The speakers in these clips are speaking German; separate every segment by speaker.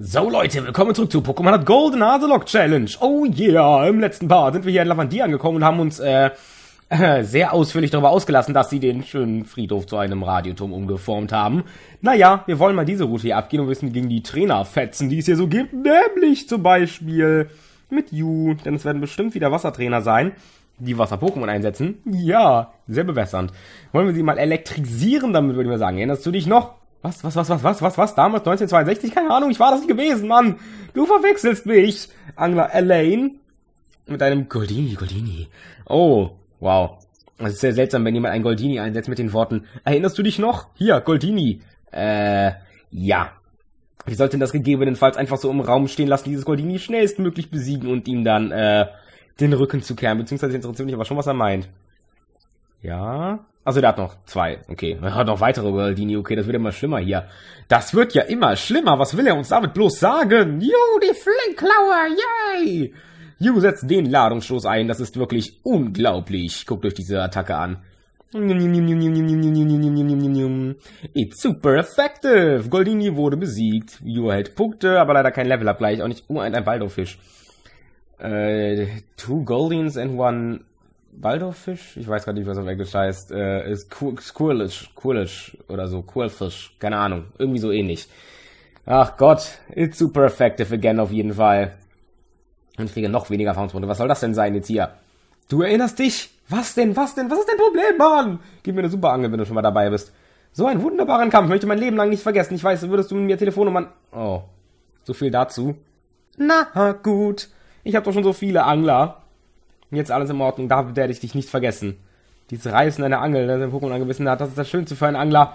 Speaker 1: So Leute, willkommen zurück zu Pokémon hat Golden Hazelock Challenge. Oh yeah, im letzten Part sind wir hier in Lavandier angekommen und haben uns äh, äh, sehr ausführlich darüber ausgelassen, dass sie den schönen Friedhof zu einem Radioturm umgeformt haben. Naja, wir wollen mal diese Route hier abgehen und wissen gegen die Trainerfetzen, die es hier so gibt. Nämlich zum Beispiel mit You, denn es werden bestimmt wieder Wassertrainer sein, die Wasser-Pokémon einsetzen. Ja, sehr bewässernd. Wollen wir sie mal elektrisieren damit, würde ich mal sagen. Erinnerst du dich noch? Was, was, was, was, was, was, was? Damals 1962? Keine Ahnung, ich war das nicht gewesen, Mann. Du verwechselst mich. Angler Elaine mit einem Goldini, Goldini. Oh, wow. Das ist sehr seltsam, wenn jemand einen Goldini einsetzt mit den Worten. Erinnerst du dich noch? Hier, Goldini. Äh, ja. Wir sollte das gegebenenfalls einfach so im Raum stehen lassen, dieses Goldini schnellstmöglich besiegen und ihm dann, äh, den Rücken zu kehren. Beziehungsweise interessiert mich aber schon, was er meint. Ja. Also der hat noch zwei, okay. Er hat noch weitere Worldini, okay, das wird immer schlimmer hier. Das wird ja immer schlimmer. Was will er uns damit bloß sagen? Ju, die Flinklauer, yay! Ju setzt den Ladungsstoß ein, das ist wirklich unglaublich. Guckt euch diese Attacke an. It's super effective. Goldini wurde besiegt. Ju erhält Punkte, aber leider kein Level-Up gleich. Auch nicht. Oh, ein, ein Baldofisch. Äh, two Goldins and one Waldorffisch, ich weiß gar nicht, was auf Englisch heißt, äh, ist Squirlish, Squirlish oder so, Quirlfish, keine Ahnung, irgendwie so ähnlich. Ach Gott, it's super effective again auf jeden Fall. Und ich kriege noch weniger Erfahrungspunkte. Was soll das denn sein jetzt hier? Du erinnerst dich? Was denn, was denn, was ist dein Problem, Mann? Gib mir eine super Angel, wenn du schon mal dabei bist. So einen wunderbaren Kampf möchte mein Leben lang nicht vergessen. Ich weiß, würdest du mit mir Telefonnummern... Oh, so viel dazu. Na gut, ich habe doch schon so viele Angler. Jetzt alles in Ordnung, da werde ich dich nicht vergessen. Dieses Reißen einer Angel, der sein Pokémon angebissen hat, das ist das Schönste für einen Angler.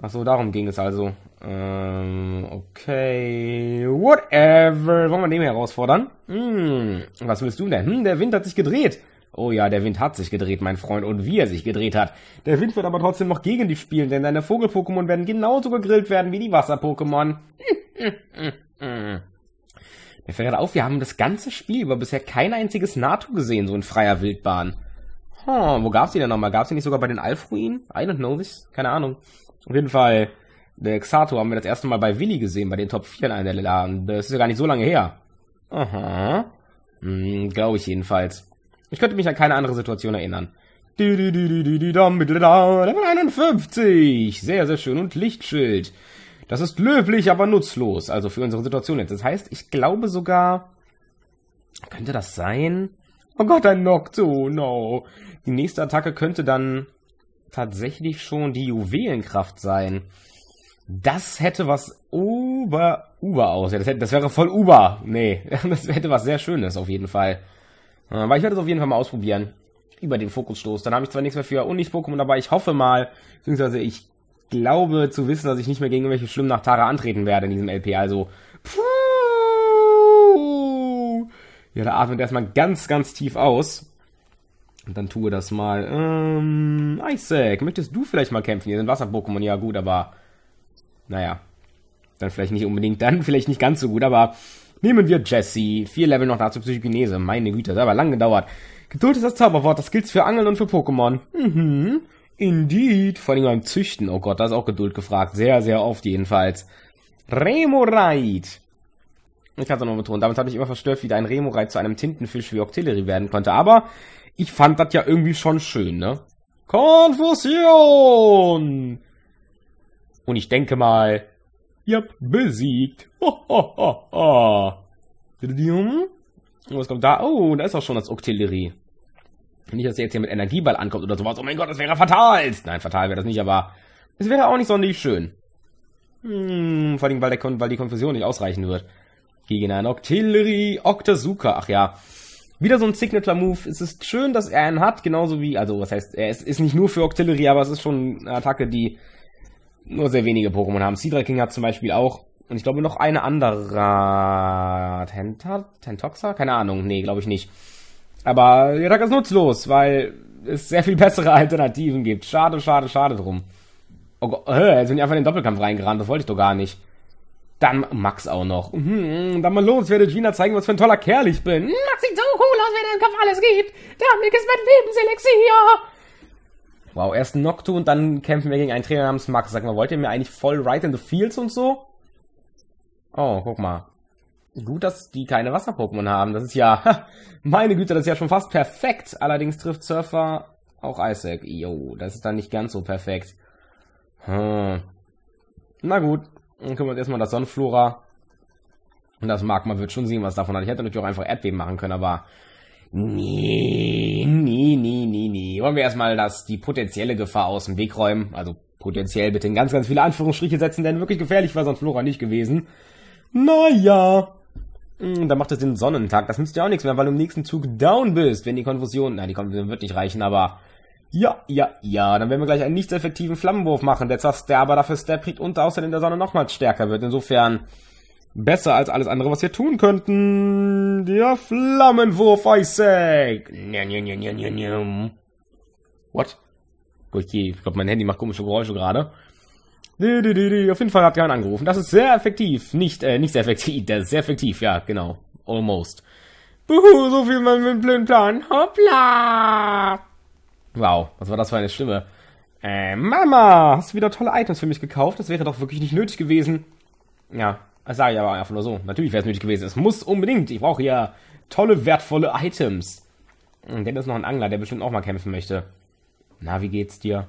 Speaker 1: Achso, darum ging es also. Ähm, okay. Whatever. Wollen wir den herausfordern? Hm, was willst du denn? Hm, der Wind hat sich gedreht. Oh ja, der Wind hat sich gedreht, mein Freund, und wie er sich gedreht hat. Der Wind wird aber trotzdem noch gegen dich spielen, denn deine Vogel-Pokémon werden genauso gegrillt werden wie die Wasser-Pokémon. Mir fällt gerade auf, wir haben das ganze Spiel über bisher kein einziges NATO gesehen, so in freier Wildbahn. Hm, wo gab's die denn nochmal? Gab's die nicht sogar bei den Alfruinen? I don't know this. Keine Ahnung. Auf jeden Fall, der Xato haben wir das erste Mal bei Willi gesehen, bei den Top 4 in einer der Laden. Das ist ja gar nicht so lange her. Aha. Hm, glaube ich jedenfalls. Ich könnte mich an keine andere Situation erinnern. Level 51. Sehr, sehr schön. Und Lichtschild. Das ist löblich, aber nutzlos. Also für unsere Situation jetzt. Das heißt, ich glaube sogar. Könnte das sein? Oh Gott, ein Noctu, no. Die nächste Attacke könnte dann tatsächlich schon die Juwelenkraft sein. Das hätte was Uber, Uber aus. Das, hätte, das wäre voll Uber. Nee, das hätte was sehr Schönes auf jeden Fall. Äh, aber ich werde es auf jeden Fall mal ausprobieren. Über den Fokusstoß. Dann habe ich zwar nichts mehr für unlicht pokémon aber Ich hoffe mal, beziehungsweise ich glaube zu wissen, dass ich nicht mehr gegen irgendwelche schlimmen Nachtare antreten werde in diesem LP. Also, puh, ja, da atmet erstmal ganz, ganz tief aus. Und dann tue das mal. Ähm, Isaac, möchtest du vielleicht mal kämpfen? Hier sind Wasser-Pokémon, ja gut, aber naja, dann vielleicht nicht unbedingt, dann vielleicht nicht ganz so gut, aber nehmen wir Jesse. Vier Level noch dazu Psychokinese. Meine Güte, das hat aber lang gedauert. Geduld ist das Zauberwort, das gilt für Angeln und für Pokémon. Mhm. Indeed, vor allem beim Züchten. Oh Gott, da ist auch Geduld gefragt. Sehr, sehr oft jedenfalls. Remoraid. Ich kann es noch betonen. Damit habe ich immer verstört, wie dein Remoraid zu einem Tintenfisch wie Octillery werden konnte. Aber ich fand das ja irgendwie schon schön, ne? Konfusion! Und ich denke mal, ihr habt besiegt. Ho, ho, ho, ho. Hm? Was kommt da? Oh, da ist auch schon das Octillery. Nicht, dass er jetzt hier mit Energieball ankommt oder sowas. Oh mein Gott, das wäre fatal. Nein, fatal wäre das nicht, aber es wäre auch nicht sonderlich schön. Hm, vor allem, weil, der, weil die Konfusion nicht ausreichen wird. Gegen einen Octillery Octazuka. Ach ja. Wieder so ein Signature-Move. Es ist schön, dass er einen hat, genauso wie, also was heißt, er ist, ist nicht nur für Octillery, aber es ist schon eine Attacke, die nur sehr wenige Pokémon haben. Seedra King hat zum Beispiel auch. Und ich glaube noch eine andere. Tentoxa? Keine Ahnung. Nee, glaube ich nicht. Aber der Tag ist nutzlos, weil es sehr viel bessere Alternativen gibt. Schade, schade, schade drum. Oh Gott, jetzt bin ich einfach in den Doppelkampf reingerannt, das wollte ich doch gar nicht. Dann Max auch noch. Mhm, dann mal los, werde Gina zeigen, was für ein toller Kerl ich bin. Mhm, Max sieht so cool aus, wenn er im Kampf alles gibt. Damit ist mein Lebenselixier. Wow, erst Noctu und dann kämpfen wir gegen einen Trainer namens Max. Sag mal, wollt ihr mir eigentlich voll Right in the Fields und so? Oh, guck mal. Gut, dass die keine Wasser-Pokémon haben. Das ist ja, meine Güte, das ist ja schon fast perfekt. Allerdings trifft Surfer auch Isaac. Jo, das ist dann nicht ganz so perfekt. Hm. Na gut, dann können wir uns erstmal das Sonnenflora und das Magma wird schon sehen, was davon hat. Ich hätte natürlich auch einfach Erdbeben machen können, aber nee, nee, nee, nee, nee. Wollen wir erstmal das, die potenzielle Gefahr aus dem Weg räumen. Also potenziell bitte in ganz, ganz viele Anführungsstriche setzen, denn wirklich gefährlich war Sonnenflora nicht gewesen. Naja, hm, dann macht es den Sonnentag. Das nützt ja auch nichts mehr, weil du im nächsten Zug down bist, wenn die Konfusion, na, die Konfusion wird nicht reichen, aber ja, ja, ja, dann werden wir gleich einen nicht effektiven Flammenwurf machen, der Zersterber dafür Stabkrieg und außerdem der Sonne nochmals stärker wird. Insofern besser als alles andere, was wir tun könnten. Der Flammenwurf, Isaac. What? Okay, oh, ich glaube, mein Handy macht komische Geräusche gerade. Auf jeden Fall hat jemand angerufen. Das ist sehr effektiv. Nicht, äh, nicht sehr effektiv. Das ist sehr effektiv, ja, genau. Almost. Buhu, so viel man mit einem blöden Plan. Hoppla! Wow, was war das für eine Stimme? Äh, Mama, hast du wieder tolle Items für mich gekauft? Das wäre doch wirklich nicht nötig gewesen. Ja, das sage ich aber einfach nur so. Natürlich wäre es nötig gewesen. Es muss unbedingt. Ich brauche ja tolle, wertvolle Items. Und hm, dann ist noch ein Angler, der bestimmt auch mal kämpfen möchte. Na, wie geht's dir?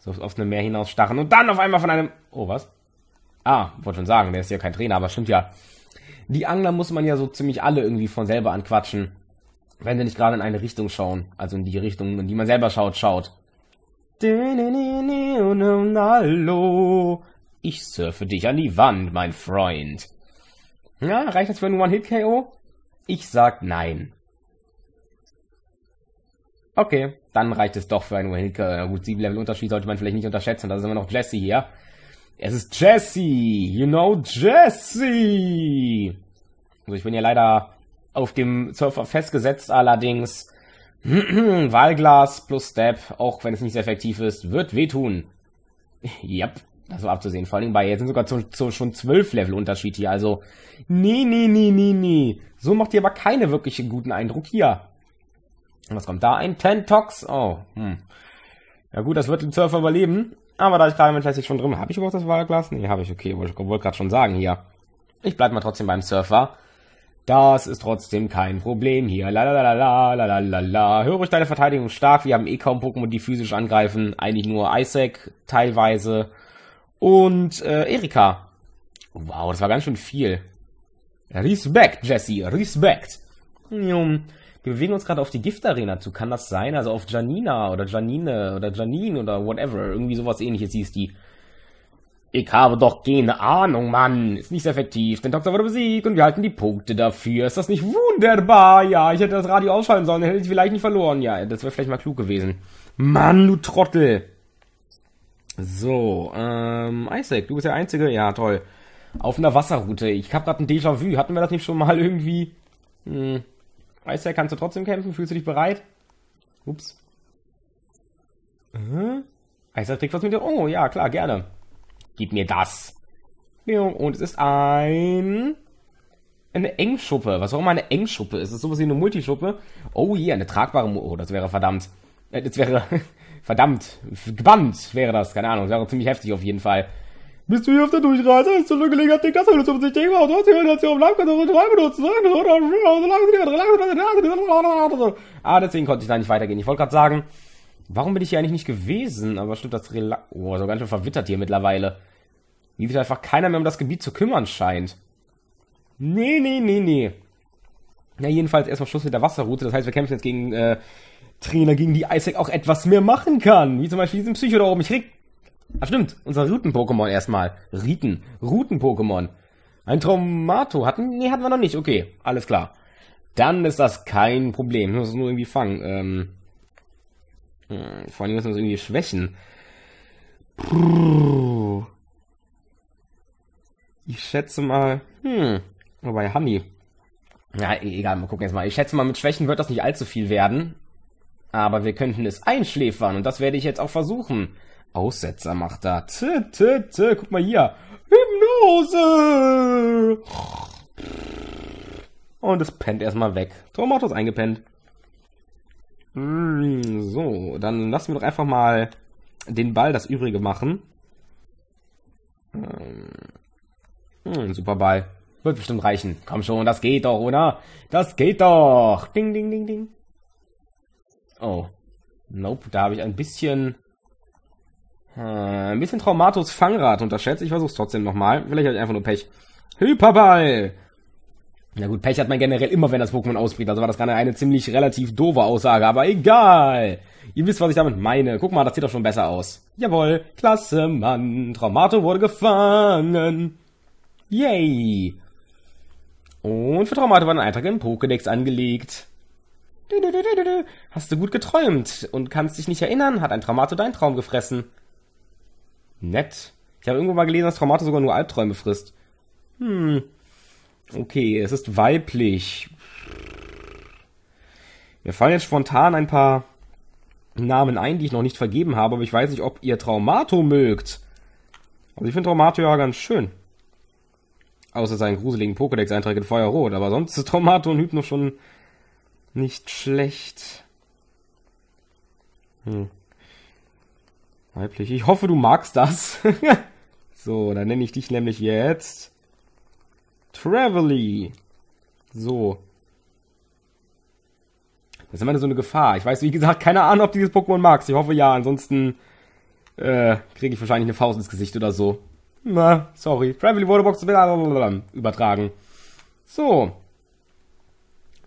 Speaker 1: so aufs offene Meer hinausstachen und dann auf einmal von einem. Oh, was? Ah, wollte schon sagen, der ist ja kein Trainer, aber stimmt ja. Die Angler muss man ja so ziemlich alle irgendwie von selber anquatschen, wenn sie nicht gerade in eine Richtung schauen, also in die Richtung, in die man selber schaut, schaut. Hallo, ich surfe dich an die Wand, mein Freund. Ja, reicht das für einen One-Hit-KO? Ich sag nein. Okay, dann reicht es doch für einen Wahilke. Äh, Na gut, sieben Level Unterschied sollte man vielleicht nicht unterschätzen. Da ist immer noch Jesse hier. Es ist Jesse! You know Jesse! Also ich bin ja leider auf dem Surfer festgesetzt, allerdings Wahlglas plus Step, auch wenn es nicht sehr effektiv ist, wird wehtun. yep, das war abzusehen. Vor allem bei, jetzt sind sogar zu, zu, schon zwölf Level Unterschied hier, also nee, nee, nee, nee, nee. So macht ihr aber keine wirkliche guten Eindruck hier. Was kommt da ein? Tentox. Oh, hm. Ja gut, das wird den Surfer überleben. Aber da ich gerade mit Plastic schon drin habe ich überhaupt das Wahlglas? Nee, habe ich. Okay, wollte wollt gerade schon sagen hier. Ich bleibe mal trotzdem beim Surfer. Das ist trotzdem kein Problem hier. La la la la la la la Höre ich deine Verteidigung stark. Wir haben eh kaum Pokémon, die physisch angreifen. Eigentlich nur Isaac teilweise und äh, Erika. Wow, das war ganz schön viel. Respekt, Jesse, Respekt. Wir bewegen uns gerade auf die Gift-Arena zu. Kann das sein? Also auf Janina oder Janine oder Janine oder whatever. Irgendwie sowas ähnliches hieß die. Ich habe doch keine Ahnung, Mann. Ist nicht sehr effektiv. Denn Doktor wurde besiegt und wir halten die Punkte dafür. Ist das nicht wunderbar? Ja, ich hätte das Radio ausschalten sollen. Dann Hätte ich vielleicht nicht verloren. Ja, das wäre vielleicht mal klug gewesen. Mann, du Trottel. So, ähm, Isaac, du bist der Einzige. Ja, toll. Auf einer Wasserroute. Ich habe gerade ein Déjà-vu. Hatten wir das nicht schon mal irgendwie? Hm. Eisberg kannst du trotzdem kämpfen. Fühlst du dich bereit? Ups. Äh? Eisberg trägt was mit dir. Oh, ja, klar, gerne. Gib mir das. Und es ist ein... Eine Engschuppe. Was auch immer eine Engschuppe ist. Das ist sowas wie eine Multischuppe. Oh je, yeah, eine tragbare... Mu oh, das wäre verdammt. Äh, das wäre... verdammt. Gebannt wäre das. Keine Ahnung. Das wäre ziemlich heftig auf jeden Fall. Bist du hier auf der Durchreise? Ist zu einer Gelegenheit, die Kasse 50 Dinge und 20 Euro zu bleiben, kannst du benutzen. Ah, deswegen konnte ich da nicht weitergehen. Ich wollte gerade sagen, warum bin ich hier eigentlich nicht gewesen? Aber stimmt, das Rela Oh, so ganz schön verwittert hier mittlerweile. Wie wieder einfach keiner mehr um das Gebiet zu kümmern scheint. Nee, nee, nee, nee. Na, ja, jedenfalls erstmal Schluss mit der Wasserroute. Das heißt, wir kämpfen jetzt gegen äh, Trainer, gegen die Isaac auch etwas mehr machen kann. Wie zum Beispiel diesen Psycho da oben. Ich krieg Ach stimmt, unser Routen-Pokémon erstmal. Riten. Routen-Pokémon. Ein Traumato hatten? Nee, hatten wir noch nicht. Okay, alles klar. Dann ist das kein Problem. Wir müssen es nur irgendwie fangen. Ähm, hm, vor allem müssen wir uns irgendwie schwächen. Ich schätze mal. Hm. Wobei, Hami. Ja, e-, egal, mal gucken jetzt mal. Ich schätze mal, mit Schwächen wird das nicht allzu viel werden. Aber wir könnten es einschläfern und das werde ich jetzt auch versuchen. Aussetzer macht da. T, t, t, guck mal hier. Hypnose! Und es pennt erstmal weg. Tomato ist eingepennt. Mm, so, dann lassen wir doch einfach mal den Ball das Übrige machen. Mm. Mm, super Ball. Wird bestimmt reichen. Komm schon, das geht doch, oder? Das geht doch. Ding, ding, ding, ding. Oh. Nope, da habe ich ein bisschen hm, ein bisschen Traumatos Fangrad unterschätzt. Ich versuch's trotzdem nochmal. Vielleicht hatte ich einfach nur Pech. Hyperball! Na gut, Pech hat man generell immer, wenn das Pokémon ausbricht. Also war das gerade eine ziemlich relativ doofe Aussage, aber egal. Ihr wisst, was ich damit meine. Guck mal, das sieht doch schon besser aus. Jawohl, klasse, Mann. Traumato wurde gefangen. Yay. Und für Traumato war ein Eintrag im Pokédex angelegt. Hast du gut geträumt und kannst dich nicht erinnern, hat ein Traumato deinen Traum gefressen. Nett. Ich habe irgendwo mal gelesen, dass Traumata sogar nur Albträume frisst. Hm. Okay, es ist weiblich. Mir fallen jetzt spontan ein paar Namen ein, die ich noch nicht vergeben habe, aber ich weiß nicht, ob ihr Traumato mögt. Also ich finde Traumato ja ganz schön. Außer seinen gruseligen Pokédex-Eintrag in Feuerrot, aber sonst ist Traumato und Hypno schon nicht schlecht. Hm. Weiblich. Ich hoffe, du magst das. so, dann nenne ich dich nämlich jetzt Travelly. So. Das ist immer so eine Gefahr. Ich weiß, wie gesagt, keine Ahnung, ob du dieses Pokémon magst. Ich hoffe ja, ansonsten äh, kriege ich wahrscheinlich eine Faust ins Gesicht oder so. Na, sorry. Travelly wurde Box übertragen. So.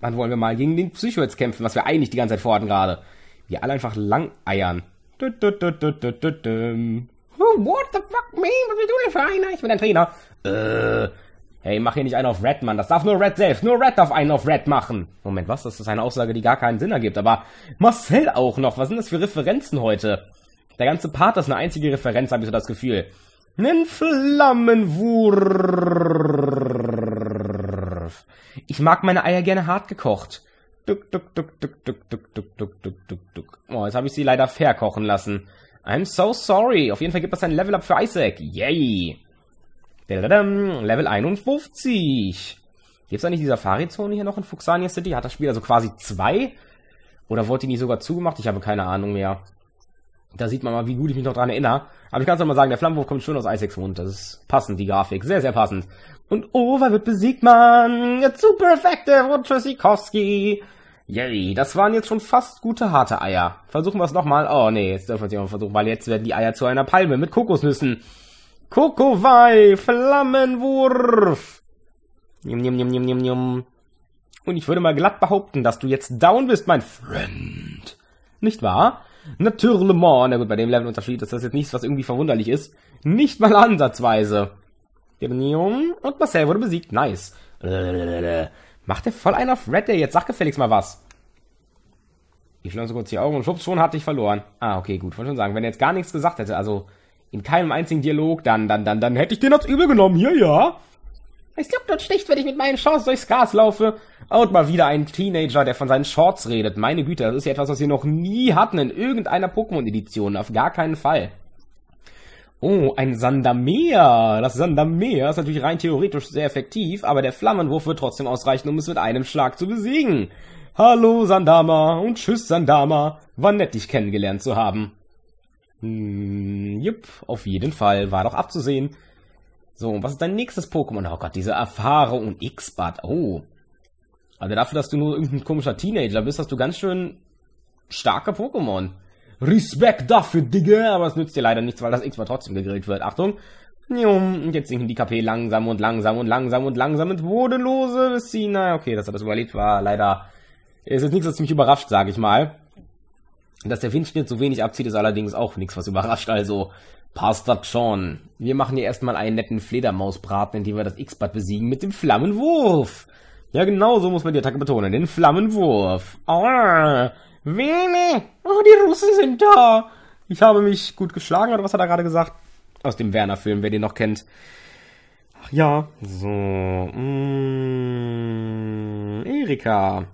Speaker 1: Dann wollen wir mal gegen den Psycho jetzt kämpfen, was wir eigentlich die ganze Zeit vorhatten gerade. Wir alle einfach lang eiern. Du, du, du, du, du, du, du. Oh, what the fuck, me? Was bist du denn für einer? Ich bin ein Trainer. Äh. Hey, mach hier nicht einen auf Red, Mann. Das darf nur Red selbst. Nur Red darf einen auf Red machen. Moment, was? Das ist eine Aussage, die gar keinen Sinn ergibt. Aber Marcel auch noch. Was sind das für Referenzen heute? Der ganze Part ist eine einzige Referenz, habe ich so das Gefühl. Nen Flammenwurf. Ich mag meine Eier gerne hart gekocht. Duck, duck, duck, duck, duck, duck, duck, duck, duck, duck, duck. Oh, jetzt habe ich sie leider verkochen lassen. I'm so sorry. Auf jeden Fall gibt es ein Level-Up für Isaac. Yay. Level 51. Gibt es eigentlich die Safari-Zone hier noch in Fuxania City? Hat das Spiel also quasi zwei? Oder wurde die nie sogar zugemacht? Ich habe keine Ahnung mehr. Da sieht man mal, wie gut ich mich noch dran erinnere. Aber ich kann es mal sagen, der Flammenwurf kommt schön aus Isaacs Mund. Das ist passend, die Grafik. Sehr, sehr passend. Und Over wird besiegt, man. super effective und Tschüssikowski. Yay, das waren jetzt schon fast gute harte Eier. Versuchen wir es nochmal. Oh nee, jetzt dürfen wir es nicht mal versuchen, weil jetzt werden die Eier zu einer Palme mit Kokosnüssen. Kokowai, Flammenwurf. Nimm, nimm, nimm, nimm, nimm, nimm. Und ich würde mal glatt behaupten, dass du jetzt down bist, mein Friend. Nicht wahr? Natürlich, na gut, bei dem Levelunterschied ist das jetzt nichts, was irgendwie verwunderlich ist. Nicht mal ansatzweise. Und Marcel wurde besiegt. Nice. Macht der voll einen auf Red Day jetzt? Sag gefälligst mal was. Ich schließe kurz die Augen und schwupps, schon hatte ich verloren. Ah, okay, gut. Wollte schon sagen, wenn er jetzt gar nichts gesagt hätte, also in keinem einzigen Dialog, dann, dann, dann, dann hätte ich den als übel genommen. Hier, ja. Es juckt und sticht, wenn ich mit meinen Shorts durchs Gas laufe. Und mal wieder ein Teenager, der von seinen Shorts redet. Meine Güte, das ist ja etwas, was wir noch nie hatten in irgendeiner Pokémon-Edition. Auf gar keinen Fall. Oh, ein Sandameer. Das Sandameer ist natürlich rein theoretisch sehr effektiv, aber der Flammenwurf wird trotzdem ausreichen, um es mit einem Schlag zu besiegen. Hallo Sandama und tschüss Sandama. War nett, dich kennengelernt zu haben. Hm, jupp, auf jeden Fall. War doch abzusehen. So, und was ist dein nächstes Pokémon? Oh Gott, diese Erfahrung und X-Bad. Oh. Also dafür, dass du nur irgendein komischer Teenager bist, hast du ganz schön starke Pokémon. Respekt dafür, Digga. Aber es nützt dir leider nichts, weil das X-Bad trotzdem gegrillt wird. Achtung. Und jetzt sinken die KP langsam und langsam und langsam und langsam und bodenlose. Bis sie, naja, okay, dass er das überlebt war, leider. Es ist nichts, was mich überrascht, sage ich mal. Dass der Windschnitt so wenig abzieht, ist allerdings auch nichts, was überrascht, also passt das schon. Wir machen hier erstmal einen netten Fledermausbraten, indem wir das X-Bad besiegen mit dem Flammenwurf. Ja, genau so muss man die Attacke betonen, den Flammenwurf. Aua, Wene, oh, die Russen sind da. Ich habe mich gut geschlagen, oder was hat er gerade gesagt? Aus dem Werner-Film, wer den noch kennt. Ach ja, so, mm, Erika.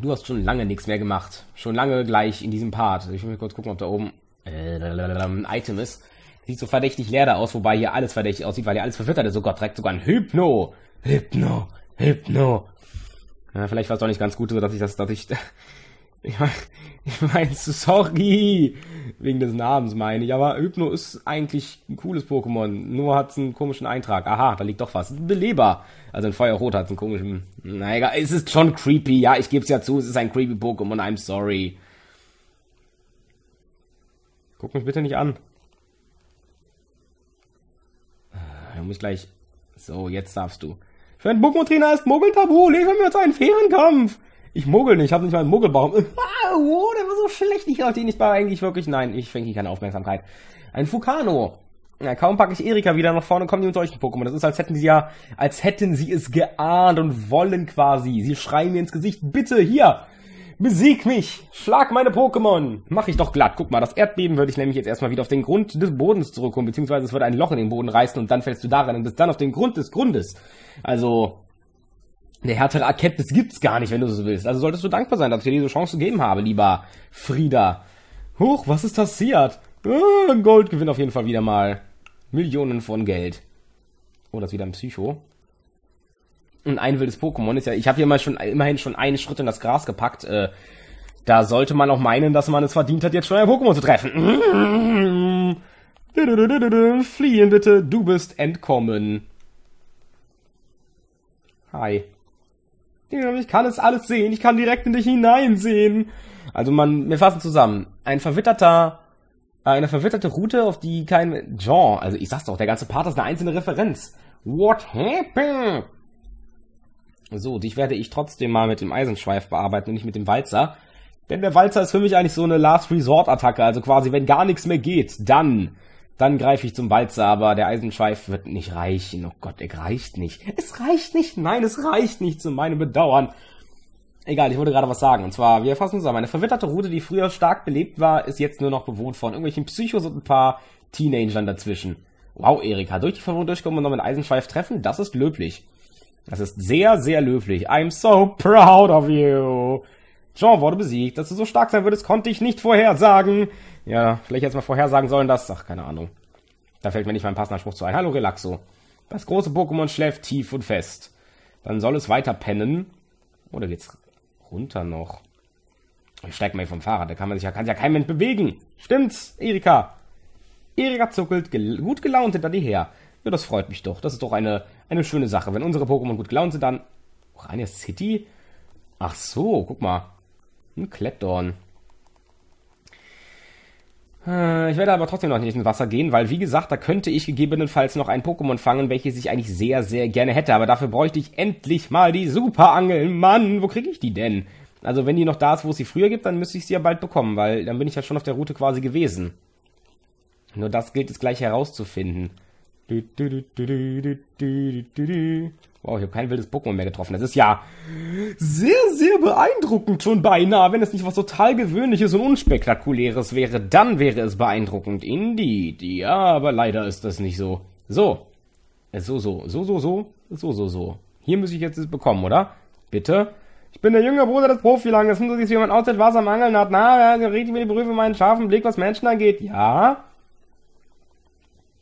Speaker 1: Du hast schon lange nichts mehr gemacht. Schon lange gleich in diesem Part. Ich will mal kurz gucken, ob da oben äh, ein Item ist. Sieht so verdächtig leer da aus, wobei hier alles verdächtig aussieht, weil hier alles verfüttert ist. Sogar Gott, direkt sogar ein Hypno. Hypno. Hypno. Ja, vielleicht war es doch nicht ganz gut, so dass ich das, dass ich ich meine, ich mein, sorry, wegen des Namens meine ich, aber Hypno ist eigentlich ein cooles Pokémon, nur hat es einen komischen Eintrag. Aha, da liegt doch was. Beleber. Also ein Feuerrot hat einen komischen... Na egal, es ist schon creepy, ja, ich gebe es ja zu, es ist ein creepy Pokémon, I'm sorry. Guck mich bitte nicht an. Ich äh, muss ich gleich... So, jetzt darfst du. Für einen Pokémon-Trainer ist Mogeltabu, liefern wir uns einen fairen Kampf. Ich mogel nicht, ich habe nicht mal einen Muggelbaum. Wow, oh, der war so schlecht, ich auf den nicht mal eigentlich wirklich. Nein, ich schenke keine Aufmerksamkeit. Ein Fukano. Ja, kaum packe ich Erika wieder nach vorne, kommen die mit solchen Pokémon. Das ist, als hätten sie ja, als hätten sie es geahnt und wollen quasi. Sie schreien mir ins Gesicht, bitte, hier, besieg mich, schlag meine Pokémon. Mach ich doch glatt. Guck mal, das Erdbeben würde ich nämlich jetzt erstmal wieder auf den Grund des Bodens zurückkommen, beziehungsweise es würde ein Loch in den Boden reißen und dann fällst du daran und bist dann auf den Grund des Grundes. Also, eine härtere Erkenntnis gibt's gar nicht, wenn du so willst. Also solltest du dankbar sein, dass ich dir diese Chance gegeben habe, lieber Frieda. Huch, was ist das Siat? Ah, Gold gewinnt auf jeden Fall wieder mal. Millionen von Geld. Oh, das ist wieder ein Psycho. Und ein wildes Pokémon ist ja. Ich habe hier mal schon immerhin schon einen Schritt in das Gras gepackt. Äh, da sollte man auch meinen, dass man es verdient hat, jetzt schon ein Pokémon zu treffen. Fliehen bitte, du bist entkommen. Hi. Ich kann es alles sehen. Ich kann direkt in dich hineinsehen. Also man, wir fassen zusammen. Ein verwitterter, äh, eine verwitterte Route, auf die kein Jean, also ich sag's doch, der ganze Part ist eine einzelne Referenz. What happened? So, dich werde ich trotzdem mal mit dem Eisenschweif bearbeiten und nicht mit dem Walzer. Denn der Walzer ist für mich eigentlich so eine Last Resort Attacke. Also quasi, wenn gar nichts mehr geht, dann dann greife ich zum Walzer, aber der Eisenschweif wird nicht reichen. Oh Gott, er reicht nicht. Es reicht nicht. Nein, es reicht nicht zu meinem Bedauern. Egal, ich wollte gerade was sagen. Und zwar, wir fassen zusammen. Eine verwitterte Route, die früher stark belebt war, ist jetzt nur noch bewohnt von irgendwelchen Psychos und ein paar Teenagern dazwischen. Wow, Erika, durch die Verwirrung durchkommen und noch mit Eisenschweif treffen, das ist löblich. Das ist sehr, sehr löblich. I'm so proud of you. Jean wurde besiegt. Dass du so stark sein würdest, konnte ich nicht vorhersagen. Ja, vielleicht jetzt mal vorhersagen sollen, dass. Ach, keine Ahnung. Da fällt mir nicht mein passender Spruch zu ein. Hallo Relaxo. Das große Pokémon schläft tief und fest. Dann soll es weiter pennen. Oder oh, geht's runter noch? Ich steig mal hier vom Fahrrad, da kann man sich ja, kann sich ja kein Mensch bewegen. Stimmt's, Erika? Erika zuckelt gel gut gelaunt hinter dir her. Ja, das freut mich doch. Das ist doch eine, eine schöne Sache. Wenn unsere Pokémon gut gelaunt sind, dann. Orania City? Ach so, guck mal. Ein Klettdorn. Äh, ich werde aber trotzdem noch nicht ins Wasser gehen, weil wie gesagt, da könnte ich gegebenenfalls noch ein Pokémon fangen, welches ich eigentlich sehr, sehr gerne hätte. Aber dafür bräuchte ich endlich mal die Superangel. Mann, wo kriege ich die denn? Also wenn die noch da ist, wo es sie früher gibt, dann müsste ich sie ja bald bekommen, weil dann bin ich ja schon auf der Route quasi gewesen. Nur das gilt es gleich herauszufinden. Du, wow, ich habe kein wildes Pokémon mehr getroffen. Das ist ja sehr, sehr beeindruckend schon beinahe. Wenn es nicht was total Gewöhnliches und Unspektakuläres wäre, dann wäre es beeindruckend. Indeed. Ja, aber leider ist das nicht so. So. Äh, so, so, so, so, so, so, so, so. Hier muss ich jetzt es bekommen, oder? Bitte? Ich bin der jüngere Bruder des Profilanges. Nun, so siehst wie man aussieht, was am hat. Na, ja, richtig mir die Berühre meinen scharfen Blick, was Menschen angeht. Ja?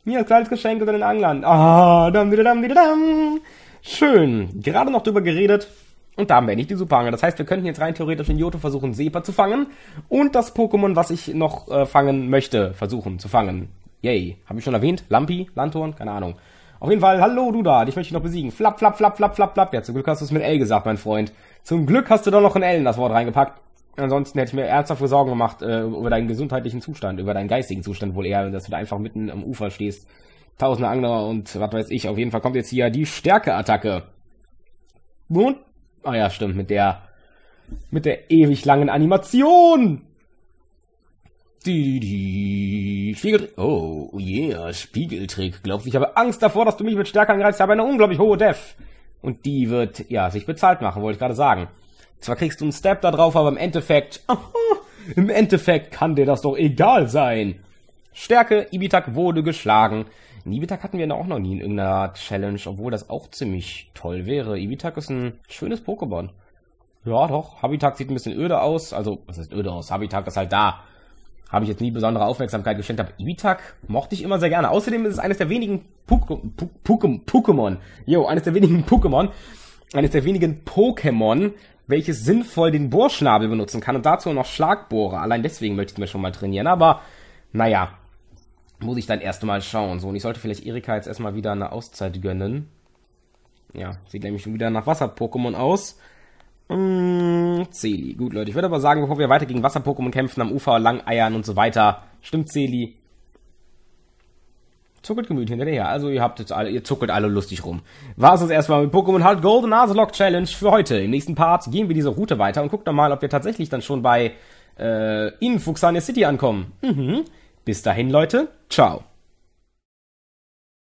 Speaker 1: Mir als kleines Geschenk unter den Anglern. Ah, dam, dam, dam, dam. Schön. Gerade noch drüber geredet. Und da haben wir nicht die Superangel. Das heißt, wir könnten jetzt rein theoretisch in Joto versuchen, Sepa zu fangen. Und das Pokémon, was ich noch äh, fangen möchte, versuchen zu fangen. Yay. Hab ich schon erwähnt? Lampi? Lantorn? Keine Ahnung. Auf jeden Fall, hallo du da, dich möchte ich noch besiegen. Flap, flap, flap, flap, flap, flap. Ja, zum Glück hast du es mit L gesagt, mein Freund. Zum Glück hast du doch noch ein L in das Wort reingepackt. Ansonsten hätte ich mir ernsthaft Sorgen gemacht äh, über deinen gesundheitlichen Zustand, über deinen geistigen Zustand wohl eher, dass du da einfach mitten am Ufer stehst. Tausende Angler und was weiß ich. Auf jeden Fall kommt jetzt hier die Stärkeattacke. Nun? ah ja, stimmt, mit der, mit der ewig langen Animation. Die, die, Spiegel, oh, yeah, Spiegeltrick. Glaubst du, ich habe Angst davor, dass du mich mit Stärke angreifst. Ich habe eine unglaublich hohe Def. Und die wird, ja, sich bezahlt machen, wollte ich gerade sagen. Zwar kriegst du einen Step da drauf, aber im Endeffekt, aha, im Endeffekt kann dir das doch egal sein. Stärke, Ibitak wurde geschlagen. Ibitak hatten wir auch noch nie in irgendeiner Challenge, obwohl das auch ziemlich toll wäre. Ibitak ist ein schönes Pokémon. Ja, doch. Habitak sieht ein bisschen öde aus. Also, was heißt öde aus? Habitak ist halt da. Habe ich jetzt nie besondere Aufmerksamkeit geschenkt, aber Ibitak mochte ich immer sehr gerne. Außerdem ist es eines der wenigen Pokémon. Jo, eines der wenigen Pokémon. Eines der wenigen Pokémon, welches sinnvoll den Bohrschnabel benutzen kann und dazu noch Schlagbohrer. Allein deswegen möchte ich mir schon mal trainieren, aber naja, muss ich dann erstmal schauen. So, und ich sollte vielleicht Erika jetzt erstmal wieder eine Auszeit gönnen. Ja, sieht nämlich schon wieder nach Wasser-Pokémon aus. Mmh, Celi. Gut, Leute, ich würde aber sagen, bevor wir weiter gegen Wasser-Pokémon kämpfen, am Ufer lang eiern und so weiter, stimmt Celi, Zuckelt gemütlich hinterher. Also ihr habt jetzt alle, ihr zuckelt alle lustig rum. War es das erstmal mit Pokémon Halt Golden Nuzlocke Challenge für heute. Im nächsten Part gehen wir diese Route weiter und gucken mal, ob wir tatsächlich dann schon bei äh, in Fuxania City ankommen. Mhm. Bis dahin, Leute. Ciao.